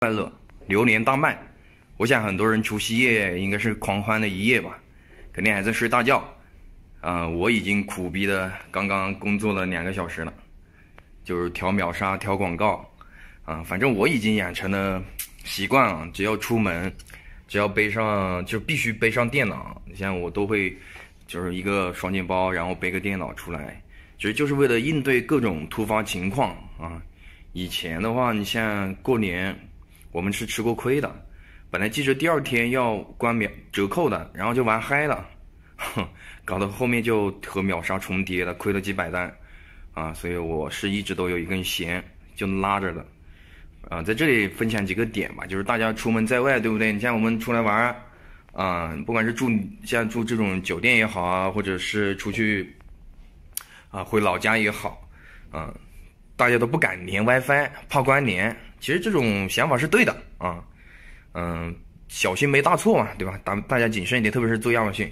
快乐，榴莲大卖。我想很多人除夕夜应该是狂欢的一夜吧，肯定还在睡大觉。啊，我已经苦逼的刚刚工作了两个小时了，就是调秒杀、调广告。啊，反正我已经养成了习惯了，只要出门，只要背上就必须背上电脑。你像我都会，就是一个双肩包，然后背个电脑出来，其实就是为了应对各种突发情况啊。以前的话，你像过年。我们是吃过亏的，本来记着第二天要关秒折扣的，然后就玩嗨了，哼，搞得后面就和秒杀重叠了，亏了几百单，啊，所以我是一直都有一根弦就拉着的，啊，在这里分享几个点吧，就是大家出门在外，对不对？你像我们出来玩，啊，不管是住像住这种酒店也好啊，或者是出去，啊，回老家也好，啊，大家都不敢连 WiFi，怕关联。其实这种想法是对的啊，嗯，小心没大错嘛，对吧？大大家谨慎一点，特别是做亚马逊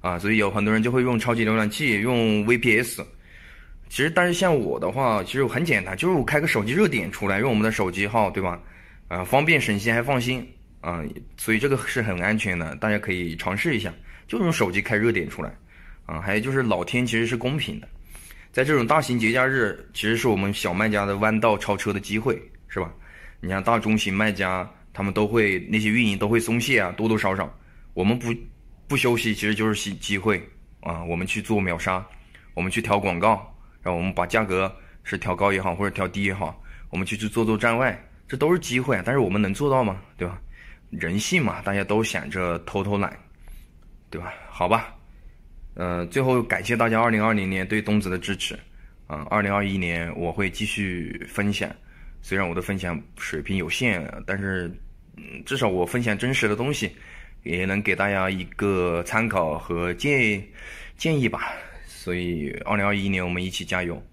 啊，所以有很多人就会用超级浏览器，用 VPS。其实，但是像我的话，其实很简单，就是我开个手机热点出来，用我们的手机号，对吧？啊，方便省心还放心啊，所以这个是很安全的，大家可以尝试一下，就用手机开热点出来啊。还有就是老天其实是公平的，在这种大型节假日，其实是我们小卖家的弯道超车的机会，是吧？你像大中型卖家，他们都会那些运营都会松懈啊，多多少少，我们不不休息，其实就是机机会啊，我们去做秒杀，我们去调广告，然后我们把价格是调高也好，或者调低也好，我们去去做做站外，这都是机会啊，但是我们能做到吗？对吧？人性嘛，大家都想着偷偷懒，对吧？好吧，呃，最后感谢大家二零二零年对东子的支持，嗯，二零二一年我会继续分享。虽然我的分享水平有限，但是，嗯，至少我分享真实的东西，也能给大家一个参考和建建议吧。所以，二零二一年我们一起加油。